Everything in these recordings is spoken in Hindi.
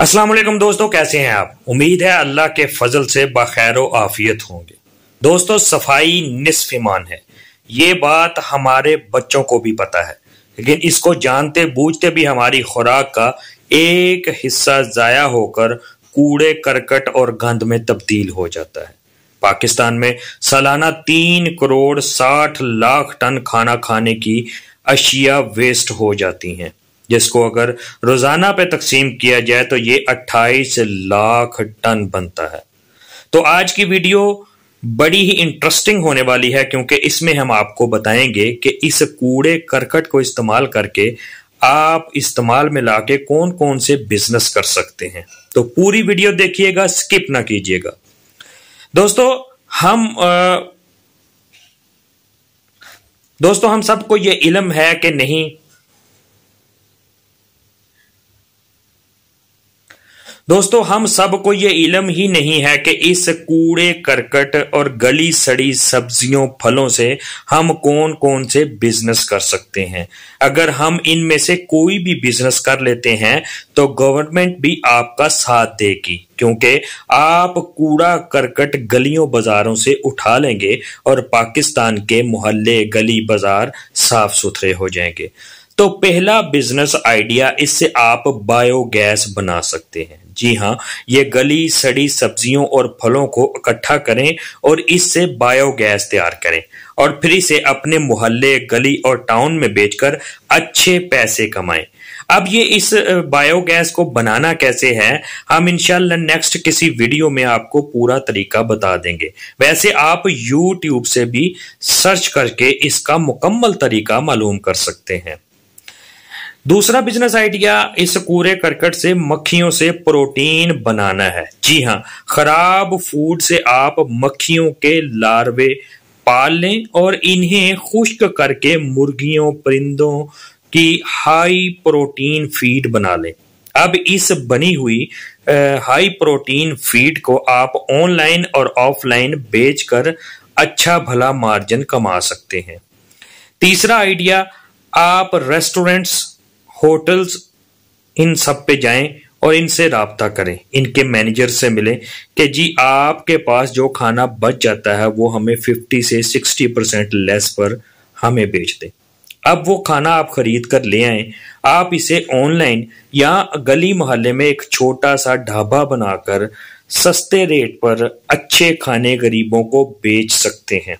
असलम दोस्तों कैसे हैं आप उम्मीद है अल्लाह के फजल से बखैर आफियत होंगे दोस्तों सफाई निसफ ईमान है ये बात हमारे बच्चों को भी पता है लेकिन इसको जानते बूझते भी हमारी खुराक का एक हिस्सा ज़ाया होकर कूड़े करकट और गंद में तब्दील हो जाता है पाकिस्तान में सालाना तीन करोड़ साठ लाख टन खाना खाने की अशिया वेस्ट हो जाती हैं जिसको अगर रोजाना पे तकसीम किया जाए तो ये 28 लाख टन बनता है तो आज की वीडियो बड़ी ही इंटरेस्टिंग होने वाली है क्योंकि इसमें हम आपको बताएंगे कि इस कूड़े करकट को इस्तेमाल करके आप इस्तेमाल में लाके कौन कौन से बिजनेस कर सकते हैं तो पूरी वीडियो देखिएगा स्किप ना कीजिएगा दोस्तों हम आ, दोस्तों हम सबको ये इलम है कि नहीं दोस्तों हम सबको ये इलम ही नहीं है कि इस कूड़े करकट और गली सड़ी सब्जियों फलों से हम कौन कौन से बिजनेस कर सकते हैं अगर हम इनमें से कोई भी बिजनेस कर लेते हैं तो गवर्नमेंट भी आपका साथ देगी क्योंकि आप कूड़ा करकट गलियों बाजारों से उठा लेंगे और पाकिस्तान के मोहल्ले गली बाजार साफ सुथरे हो जाएंगे तो पहला बिजनेस आइडिया इससे आप बायोगैस बना सकते हैं जी हाँ ये गली सड़ी सब्जियों और फलों को इकट्ठा करें और इससे बायोगैस तैयार करें और फिर इसे अपने मोहल्ले गली और टाउन में बेचकर अच्छे पैसे कमाएं अब ये इस बायोगैस को बनाना कैसे है हम इनशाला नेक्स्ट किसी वीडियो में आपको पूरा तरीका बता देंगे वैसे आप यूट्यूब से भी सर्च करके इसका मुकम्मल तरीका मालूम कर सकते हैं दूसरा बिजनेस आइडिया इस कूड़े करकट से मक्खियों से प्रोटीन बनाना है जी हाँ खराब फूड से आप मक्खियों के लार्वे पाल लें और इन्हें खुश्क करके मुर्गियों परिंदों की हाई प्रोटीन फीड बना लें अब इस बनी हुई आ, हाई प्रोटीन फीड को आप ऑनलाइन और ऑफलाइन बेचकर अच्छा भला मार्जिन कमा सकते हैं तीसरा आइडिया आप रेस्टोरेंट्स होटल्स इन सब पे जाएं और इनसे रबता करें इनके मैनेजर से मिलें कि जी आपके पास जो खाना बच जाता है वो हमें 50 से 60 परसेंट लेस पर हमें बेच दें अब वो खाना आप खरीद कर ले आए आप इसे ऑनलाइन या गली मोहल्ले में एक छोटा सा ढाबा बनाकर सस्ते रेट पर अच्छे खाने गरीबों को बेच सकते हैं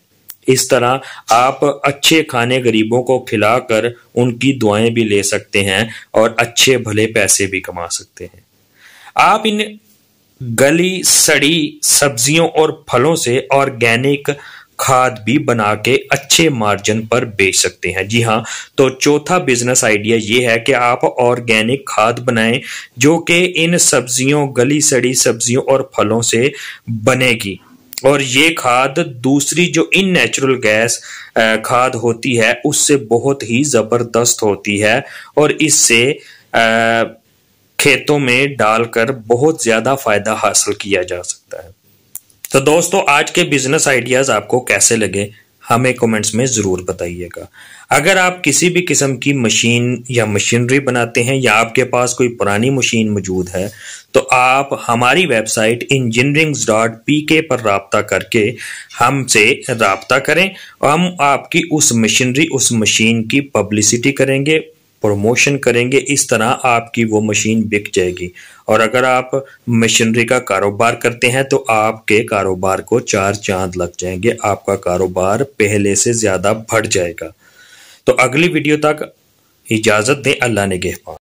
इस तरह आप अच्छे खाने गरीबों को खिलाकर उनकी दुआएं भी ले सकते हैं और अच्छे भले पैसे भी कमा सकते हैं आप इन गली सड़ी सब्जियों और फलों से ऑर्गेनिक खाद भी बना के अच्छे मार्जिन पर बेच सकते हैं जी हाँ तो चौथा बिजनेस आइडिया ये है कि आप ऑर्गेनिक खाद बनाएं जो कि इन सब्जियों गली सड़ी सब्जियों और फलों से बनेगी और ये खाद दूसरी जो इन नेचुरल गैस खाद होती है उससे बहुत ही ज़बरदस्त होती है और इससे खेतों में डालकर बहुत ज़्यादा फ़ायदा हासिल किया जा सकता है तो दोस्तों आज के बिजनेस आइडियाज़ आपको कैसे लगे हमें कमेंट्स में ज़रूर बताइएगा अगर आप किसी भी किस्म की मशीन या मशीनरी बनाते हैं या आपके पास कोई पुरानी मशीन मौजूद है तो आप हमारी वेबसाइट इंजीनियरिंग्स डॉट पी के पर रबता करके हमसे रबता करें और हम आपकी उस मशीनरी उस मशीन की पब्लिसिटी करेंगे प्रमोशन करेंगे इस तरह आपकी वो मशीन बिक जाएगी और अगर आप मशीनरी का कारोबार करते हैं तो आपके कारोबार को चार चांद लग जाएंगे आपका कारोबार पहले से ज़्यादा बढ़ जाएगा तो अगली वीडियो तक इजाज़त दें अल्लाह ने गेहमान